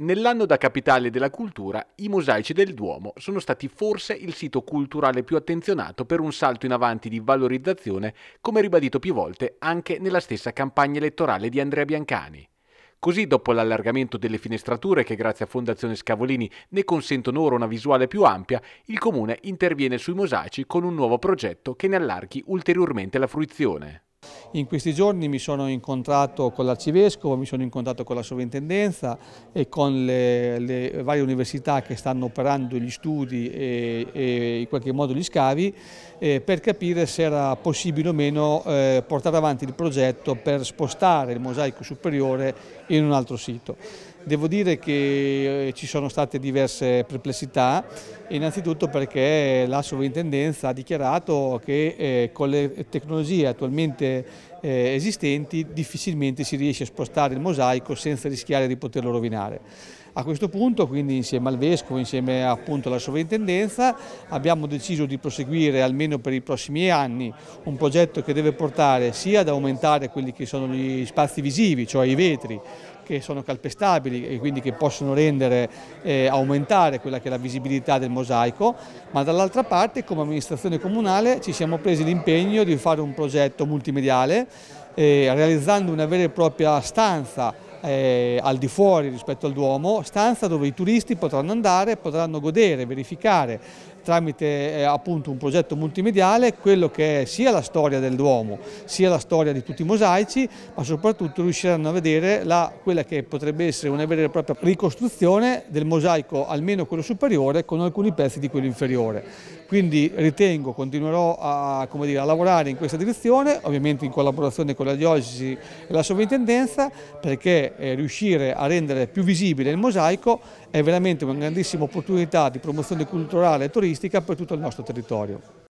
Nell'anno da capitale della cultura, i mosaici del Duomo sono stati forse il sito culturale più attenzionato per un salto in avanti di valorizzazione, come ribadito più volte anche nella stessa campagna elettorale di Andrea Biancani. Così, dopo l'allargamento delle finestrature che grazie a Fondazione Scavolini ne consentono ora una visuale più ampia, il comune interviene sui mosaici con un nuovo progetto che ne allarghi ulteriormente la fruizione. In questi giorni mi sono incontrato con l'Arcivescovo, mi sono incontrato con la Sovrintendenza e con le, le, varie università che stanno operando gli studi e, e in qualche modo gli scavi eh, per capire se era possibile o meno eh, portare avanti il progetto per spostare il mosaico superiore in un altro sito. Devo dire che eh, ci sono state diverse perplessità, innanzitutto perché la sovrintendenza ha dichiarato che eh, con le tecnologie attualmente eh, esistenti difficilmente si riesce a spostare il mosaico senza rischiare di poterlo rovinare. A questo punto, quindi insieme al Vescovo, insieme appunto alla sovrintendenza, abbiamo deciso di proseguire almeno per i prossimi anni un progetto che deve portare sia ad aumentare quelli che sono gli spazi visivi, cioè i vetri, che sono calpestabili e quindi che possono rendere, eh, aumentare quella che è la visibilità del mosaico, ma dall'altra parte come amministrazione comunale ci siamo presi l'impegno di fare un progetto multimediale eh, realizzando una vera e propria stanza eh, al di fuori rispetto al Duomo, stanza dove i turisti potranno andare, potranno godere, verificare tramite eh, appunto un progetto multimediale quello che è sia la storia del Duomo, sia la storia di tutti i mosaici, ma soprattutto riusciranno a vedere la, quella che potrebbe essere una vera e propria ricostruzione del mosaico, almeno quello superiore, con alcuni pezzi di quello inferiore. Quindi ritengo, continuerò a, dire, a lavorare in questa direzione, ovviamente in collaborazione con la diocesi e la sovrintendenza, perché eh, riuscire a rendere più visibile il mosaico è veramente una grandissima opportunità di promozione culturale e turistica agonistica per tutto il nostro territorio.